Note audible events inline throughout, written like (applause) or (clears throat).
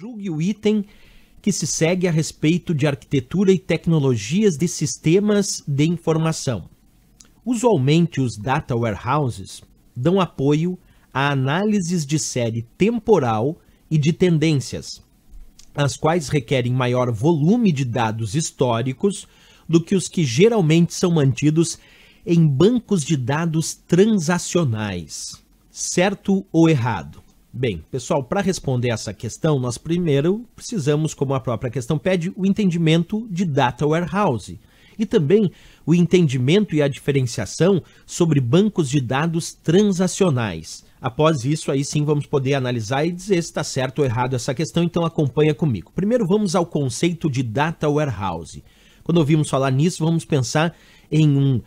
Julgue o item que se segue a respeito de arquitetura e tecnologias de sistemas de informação. Usualmente, os data warehouses dão apoio a análises de série temporal e de tendências, as quais requerem maior volume de dados históricos do que os que geralmente são mantidos em bancos de dados transacionais. Certo ou errado? Bem, pessoal, para responder essa questão, nós primeiro precisamos, como a própria questão pede, o entendimento de data warehouse e também o entendimento e a diferenciação sobre bancos de dados transacionais. Após isso, aí sim vamos poder analisar e dizer se está certo ou errado essa questão, então acompanha comigo. Primeiro vamos ao conceito de data warehouse. Quando ouvimos falar nisso, vamos pensar em um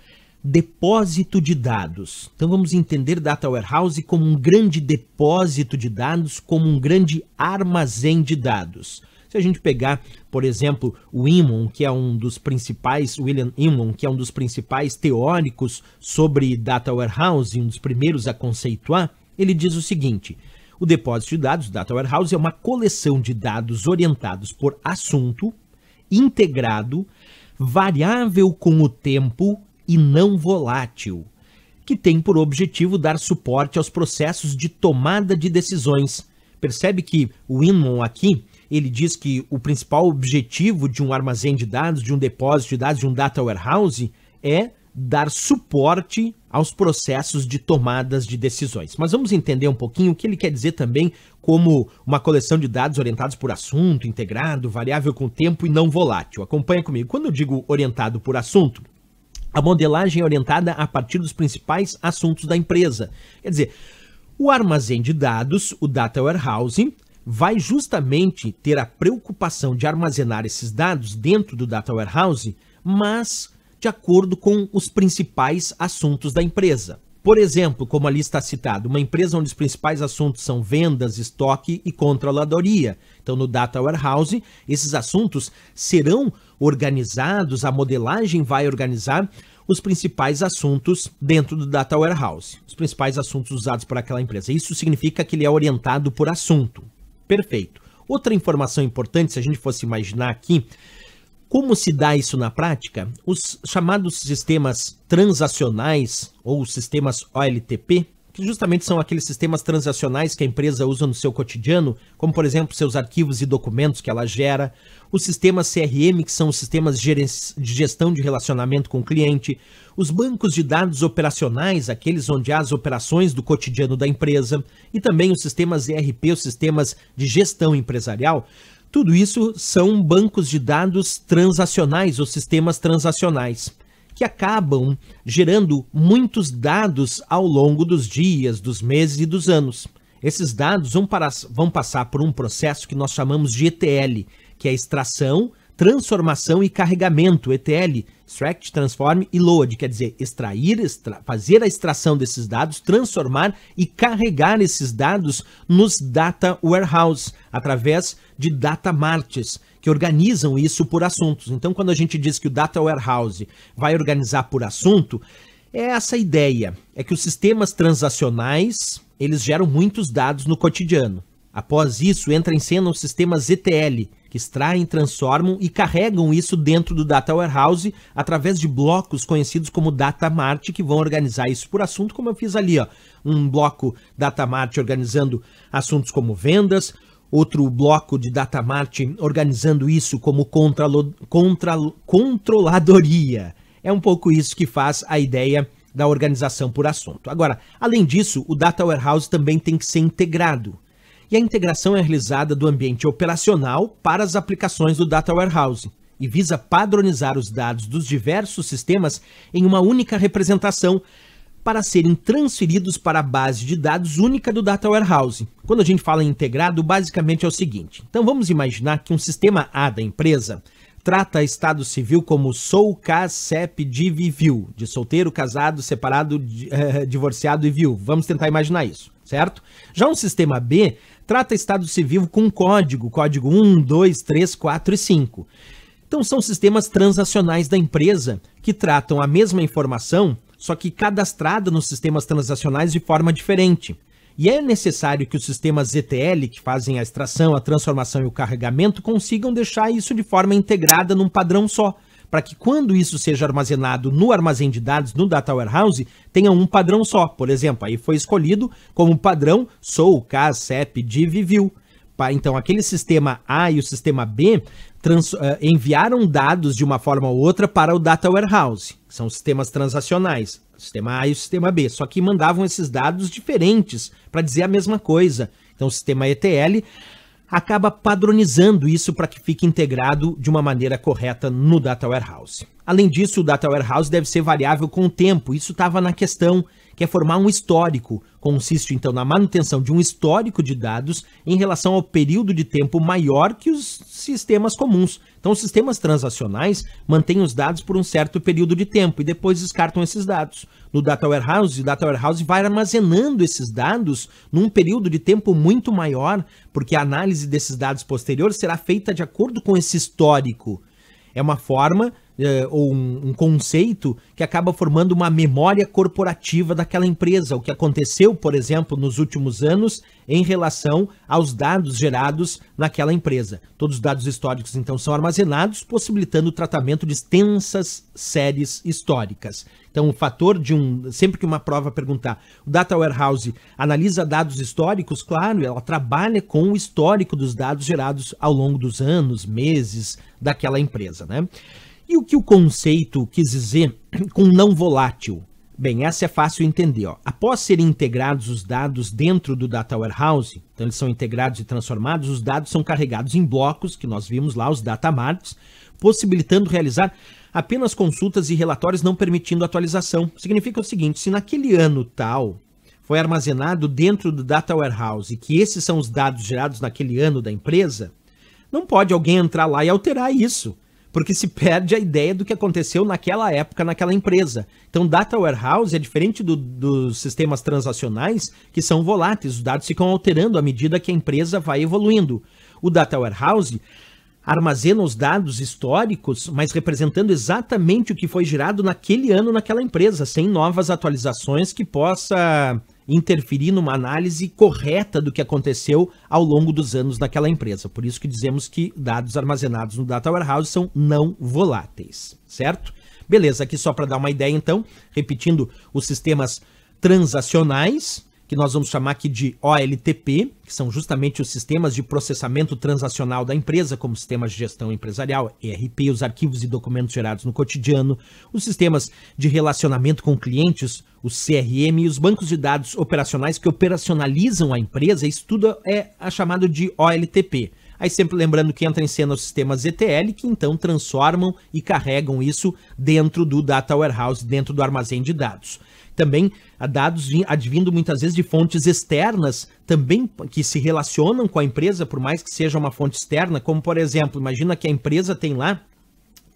depósito de dados. Então vamos entender data warehouse como um grande depósito de dados, como um grande armazém de dados. Se a gente pegar, por exemplo, o Imon, que é um dos principais, William Imon, que é um dos principais teóricos sobre data warehouse, um dos primeiros a conceituar, ele diz o seguinte: o depósito de dados, data warehouse, é uma coleção de dados orientados por assunto, integrado, variável com o tempo e não volátil, que tem por objetivo dar suporte aos processos de tomada de decisões. Percebe que o Inman aqui, ele diz que o principal objetivo de um armazém de dados, de um depósito de dados, de um data warehouse é dar suporte aos processos de tomadas de decisões. Mas vamos entender um pouquinho o que ele quer dizer também como uma coleção de dados orientados por assunto, integrado, variável com tempo e não volátil. Acompanha comigo. Quando eu digo orientado por assunto, a modelagem é orientada a partir dos principais assuntos da empresa. Quer dizer, o armazém de dados, o data warehousing, vai justamente ter a preocupação de armazenar esses dados dentro do data warehouse, mas de acordo com os principais assuntos da empresa. Por exemplo, como ali está citado, uma empresa onde os principais assuntos são vendas, estoque e controladoria. Então, no Data Warehouse, esses assuntos serão organizados, a modelagem vai organizar os principais assuntos dentro do Data Warehouse, os principais assuntos usados por aquela empresa. Isso significa que ele é orientado por assunto. Perfeito. Outra informação importante, se a gente fosse imaginar aqui, como se dá isso na prática? Os chamados sistemas transacionais ou sistemas OLTP, que justamente são aqueles sistemas transacionais que a empresa usa no seu cotidiano, como por exemplo seus arquivos e documentos que ela gera, os sistemas CRM, que são os sistemas de gestão de relacionamento com o cliente, os bancos de dados operacionais, aqueles onde há as operações do cotidiano da empresa, e também os sistemas ERP, os sistemas de gestão empresarial, tudo isso são bancos de dados transacionais ou sistemas transacionais que acabam gerando muitos dados ao longo dos dias, dos meses e dos anos. Esses dados vão, para, vão passar por um processo que nós chamamos de ETL, que é extração, transformação e carregamento, ETL, extract, transform e load, quer dizer, extrair, extra, fazer a extração desses dados, transformar e carregar esses dados nos data warehouse, através de data marts, que organizam isso por assuntos. Então, quando a gente diz que o data warehouse vai organizar por assunto, é essa ideia, é que os sistemas transacionais, eles geram muitos dados no cotidiano. Após isso, entra em cena os sistemas ETL, que extraem, transformam e carregam isso dentro do Data Warehouse através de blocos conhecidos como Data Mart, que vão organizar isso por assunto, como eu fiz ali, ó, um bloco Data Mart organizando assuntos como vendas, outro bloco de Data Mart organizando isso como contra, controladoria. É um pouco isso que faz a ideia da organização por assunto. Agora, além disso, o Data Warehouse também tem que ser integrado e a integração é realizada do ambiente operacional para as aplicações do Data Warehouse e visa padronizar os dados dos diversos sistemas em uma única representação para serem transferidos para a base de dados única do Data Warehouse. Quando a gente fala em integrado, basicamente é o seguinte: então vamos imaginar que um sistema A da empresa trata Estado Civil como sou, cas, cep, div e viu, de solteiro, casado, separado, de, eh, divorciado e viu. Vamos tentar imaginar isso certo? Já um sistema B trata estado civil com código, código 1, 2, 3, 4 e 5. Então são sistemas transacionais da empresa que tratam a mesma informação, só que cadastrada nos sistemas transacionais de forma diferente. E é necessário que os sistemas ZTL que fazem a extração, a transformação e o carregamento, consigam deixar isso de forma integrada num padrão só, para que quando isso seja armazenado no armazém de dados, no Data Warehouse, tenha um padrão só. Por exemplo, aí foi escolhido como padrão SOU, CAS, CEP, DIV, VIEW. Então, aquele sistema A e o sistema B trans, uh, enviaram dados de uma forma ou outra para o Data Warehouse, que são sistemas transacionais, sistema A e o sistema B, só que mandavam esses dados diferentes para dizer a mesma coisa. Então, o sistema ETL acaba padronizando isso para que fique integrado de uma maneira correta no Data Warehouse. Além disso, o Data Warehouse deve ser variável com o tempo, isso estava na questão, que é formar um histórico. Consiste então na manutenção de um histórico de dados em relação ao período de tempo maior que os sistemas comuns. Então, os sistemas transacionais mantêm os dados por um certo período de tempo e depois descartam esses dados no Data Warehouse, o Data Warehouse vai armazenando esses dados num período de tempo muito maior, porque a análise desses dados posteriores será feita de acordo com esse histórico. É uma forma é, ou um, um conceito que acaba formando uma memória corporativa daquela empresa, o que aconteceu, por exemplo, nos últimos anos em relação aos dados gerados naquela empresa. Todos os dados históricos então são armazenados, possibilitando o tratamento de extensas séries históricas. Então, o fator de um. Sempre que uma prova perguntar, o Data Warehouse analisa dados históricos, claro, ela trabalha com o histórico dos dados gerados ao longo dos anos, meses daquela empresa, né? E o que o conceito quis dizer (clears throat) com não volátil? Bem, essa é fácil entender. Ó. Após serem integrados os dados dentro do Data Warehouse, então eles são integrados e transformados, os dados são carregados em blocos, que nós vimos lá, os data marts, possibilitando realizar apenas consultas e relatórios não permitindo atualização. Significa o seguinte: se naquele ano tal foi armazenado dentro do data warehouse e que esses são os dados gerados naquele ano da empresa, não pode alguém entrar lá e alterar isso, porque se perde a ideia do que aconteceu naquela época naquela empresa. Então, data warehouse é diferente do, dos sistemas transacionais que são voláteis, os dados ficam alterando à medida que a empresa vai evoluindo. O data warehouse armazena os dados históricos, mas representando exatamente o que foi gerado naquele ano naquela empresa, sem novas atualizações que possa interferir numa análise correta do que aconteceu ao longo dos anos daquela empresa. Por isso que dizemos que dados armazenados no Data Warehouse são não voláteis, certo? Beleza, aqui só para dar uma ideia então, repetindo os sistemas transacionais, que nós vamos chamar aqui de OLTP, que são justamente os sistemas de processamento transacional da empresa, como sistemas de gestão empresarial, ERP, os arquivos e documentos gerados no cotidiano, os sistemas de relacionamento com clientes, o CRM e os bancos de dados operacionais que operacionalizam a empresa, isso tudo é, é chamado de OLTP. Aí sempre lembrando que entra em cena os sistemas ETL, que então transformam e carregam isso dentro do Data Warehouse, dentro do armazém de dados. Também ah, dados advindo muitas vezes de fontes externas, também que se relacionam com a empresa, por mais que seja uma fonte externa, como por exemplo, imagina que a empresa tem lá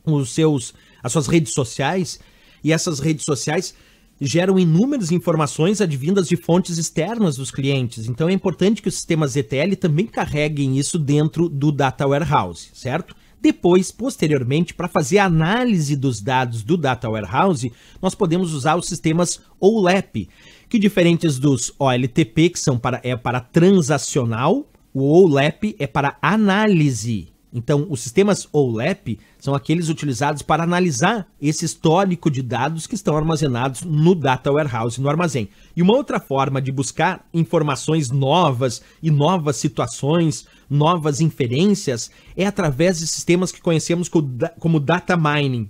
os seus, as suas redes sociais, e essas redes sociais geram inúmeras informações advindas de fontes externas dos clientes. Então é importante que os sistemas ETL também carreguem isso dentro do Data Warehouse, certo? Depois, posteriormente, para fazer a análise dos dados do Data Warehouse, nós podemos usar os sistemas OLAP, que diferentes dos OLTP, que são para, é para transacional, o OLAP é para análise então, os sistemas OLAP são aqueles utilizados para analisar esse histórico de dados que estão armazenados no data warehouse, no armazém. E uma outra forma de buscar informações novas e novas situações, novas inferências, é através de sistemas que conhecemos como data mining,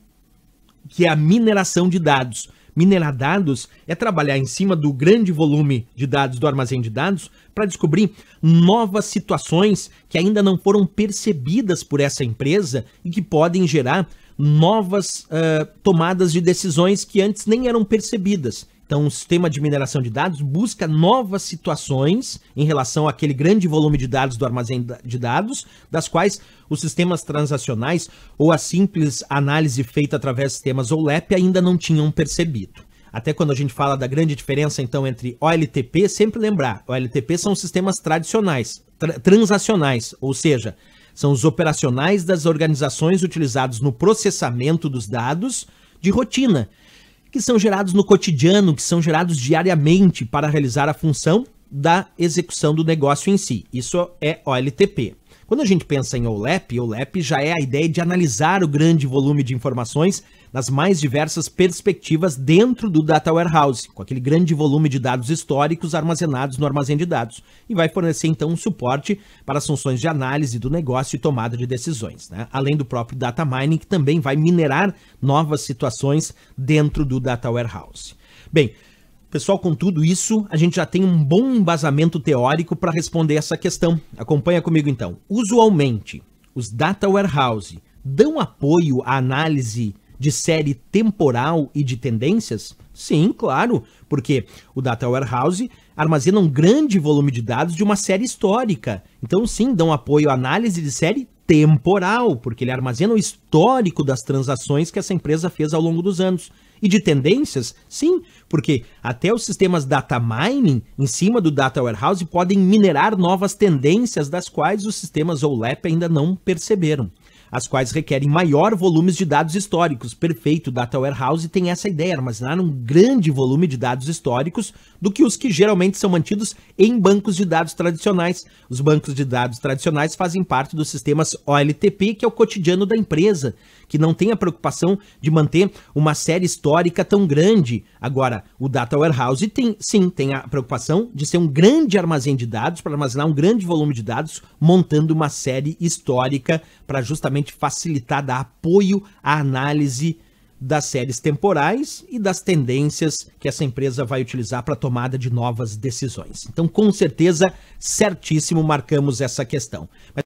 que é a mineração de dados. Minerar dados é trabalhar em cima do grande volume de dados do armazém de dados para descobrir novas situações que ainda não foram percebidas por essa empresa e que podem gerar novas uh, tomadas de decisões que antes nem eram percebidas. Então, o sistema de mineração de dados busca novas situações em relação àquele grande volume de dados do armazém de dados, das quais os sistemas transacionais ou a simples análise feita através de sistemas OLAP ainda não tinham percebido. Até quando a gente fala da grande diferença, então, entre OLTP, sempre lembrar, OLTP são sistemas tradicionais, tra transacionais, ou seja, são os operacionais das organizações utilizados no processamento dos dados de rotina, que são gerados no cotidiano, que são gerados diariamente para realizar a função da execução do negócio em si. Isso é OLTP. Quando a gente pensa em OLAP, OLAP já é a ideia de analisar o grande volume de informações nas mais diversas perspectivas dentro do Data Warehouse, com aquele grande volume de dados históricos armazenados no armazém de dados, e vai fornecer então um suporte para as funções de análise do negócio e tomada de decisões, né? além do próprio Data Mining, que também vai minerar novas situações dentro do Data Warehouse. Bem, Pessoal, com tudo isso, a gente já tem um bom embasamento teórico para responder essa questão. Acompanha comigo então. Usualmente, os data warehouse dão apoio à análise de série temporal e de tendências? Sim, claro, porque o Data Warehouse armazena um grande volume de dados de uma série histórica. Então, sim, dão apoio à análise de série temporal, porque ele armazena o histórico das transações que essa empresa fez ao longo dos anos e de tendências? Sim, porque até os sistemas data mining em cima do data warehouse podem minerar novas tendências das quais os sistemas OLAP ainda não perceberam as quais requerem maior volumes de dados históricos. Perfeito, o Data Warehouse tem essa ideia, armazenar um grande volume de dados históricos do que os que geralmente são mantidos em bancos de dados tradicionais. Os bancos de dados tradicionais fazem parte dos sistemas OLTP, que é o cotidiano da empresa, que não tem a preocupação de manter uma série histórica tão grande. Agora, o Data Warehouse tem, sim, tem a preocupação de ser um grande armazém de dados, para armazenar um grande volume de dados, montando uma série histórica para justamente facilitada apoio à análise das séries temporais e das tendências que essa empresa vai utilizar para tomada de novas decisões. Então, com certeza, certíssimo marcamos essa questão. Mas